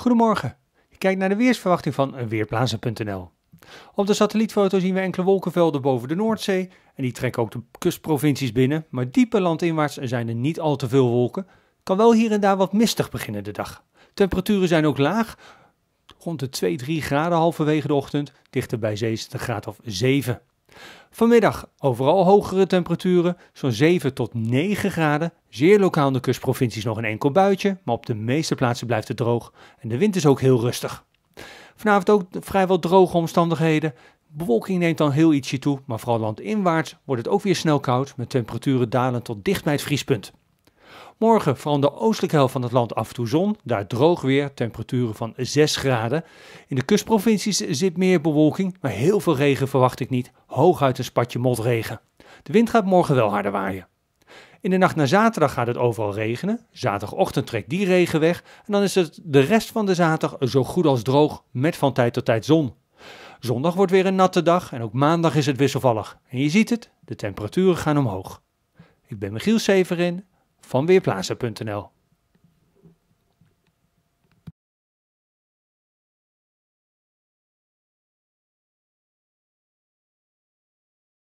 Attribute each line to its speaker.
Speaker 1: Goedemorgen. Je kijkt naar de weersverwachting van Weerplaatsen.nl. Op de satellietfoto zien we enkele wolkenvelden boven de Noordzee en die trekken ook de kustprovincies binnen, maar dieper landinwaarts zijn er niet al te veel wolken. Kan wel hier en daar wat mistig beginnen de dag. Temperaturen zijn ook laag, rond de 2-3 graden halverwege de ochtend, dichter bij zee is graad of 7. Vanmiddag overal hogere temperaturen, zo'n 7 tot 9 graden. Zeer lokaal in de kustprovincies nog een enkel buitje, maar op de meeste plaatsen blijft het droog en de wind is ook heel rustig. Vanavond ook vrijwel droge omstandigheden. Bewolking neemt dan heel ietsje toe, maar vooral landinwaarts wordt het ook weer snel koud met temperaturen dalend tot dicht bij het vriespunt. Morgen vooral de oostelijke helft van het land af en toe zon. Daar droog weer, temperaturen van 6 graden. In de kustprovincies zit meer bewolking, maar heel veel regen verwacht ik niet. Hooguit een spatje motregen. De wind gaat morgen wel harder waaien. In de nacht naar zaterdag gaat het overal regenen. Zaterdagochtend trekt die regen weg. En dan is het de rest van de zaterdag zo goed als droog, met van tijd tot tijd zon. Zondag wordt weer een natte dag en ook maandag is het wisselvallig. En je ziet het, de temperaturen gaan omhoog. Ik ben Michiel Severin van Weerplaza.nl.